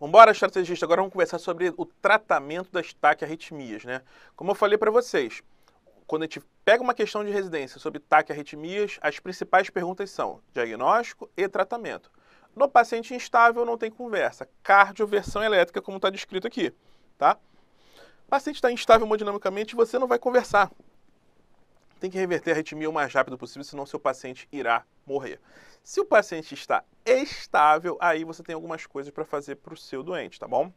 Vambora, estrategista, agora vamos conversar sobre o tratamento das taquiarritmias, né? Como eu falei para vocês, quando a gente pega uma questão de residência sobre taquiarritmias, as principais perguntas são diagnóstico e tratamento. No paciente instável não tem conversa, cardioversão elétrica, como está descrito aqui, tá? O paciente está instável hemodinamicamente, você não vai conversar. Tem que reverter a arritmia o mais rápido possível, senão seu paciente irá morrer. Se o paciente está estável, aí você tem algumas coisas para fazer para o seu doente, tá bom?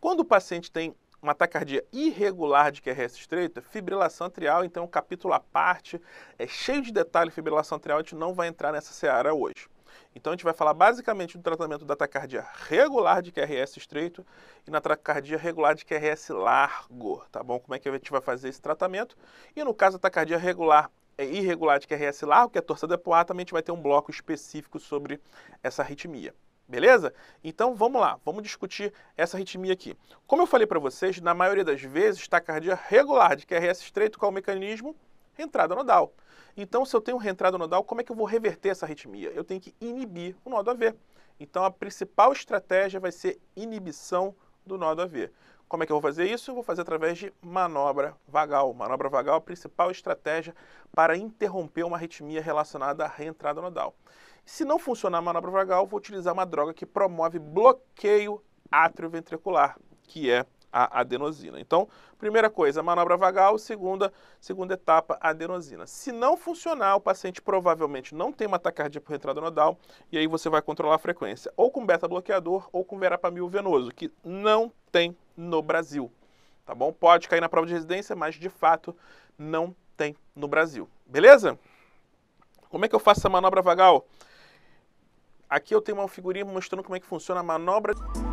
Quando o paciente tem uma taquicardia irregular de QRS estreita, fibrilação atrial, então um capítulo à parte, é cheio de detalhes fibrilação atrial, a gente não vai entrar nessa seara hoje. Então a gente vai falar basicamente do tratamento da taquicardia regular de QRS estreito e na taquicardia regular de QRS largo, tá bom? Como é que a gente vai fazer esse tratamento? E no caso da taquicardia regular é irregular de QRS é largo, que é a torcida poá, também a gente vai ter um bloco específico sobre essa arritmia. Beleza? Então vamos lá, vamos discutir essa arritmia aqui. Como eu falei para vocês, na maioria das vezes, taquicardia regular de QRS é estreito, qual é o mecanismo? Entrada nodal. Então, se eu tenho reentrada nodal, como é que eu vou reverter essa arritmia? Eu tenho que inibir o nodo AV. Então, a principal estratégia vai ser inibição do nó do AV. Como é que eu vou fazer isso? Eu vou fazer através de manobra vagal. Manobra vagal é a principal estratégia para interromper uma arritmia relacionada à reentrada nodal. Se não funcionar a manobra vagal, vou utilizar uma droga que promove bloqueio atrioventricular, que é a adenosina. Então, primeira coisa, manobra vagal, segunda, segunda etapa, adenosina. Se não funcionar, o paciente provavelmente não tem uma taquicardia por entrada nodal e aí você vai controlar a frequência, ou com beta-bloqueador ou com verapamil venoso, que não tem no Brasil, tá bom? Pode cair na prova de residência, mas de fato não tem no Brasil, beleza? Como é que eu faço essa manobra vagal? Aqui eu tenho uma figurinha mostrando como é que funciona a manobra...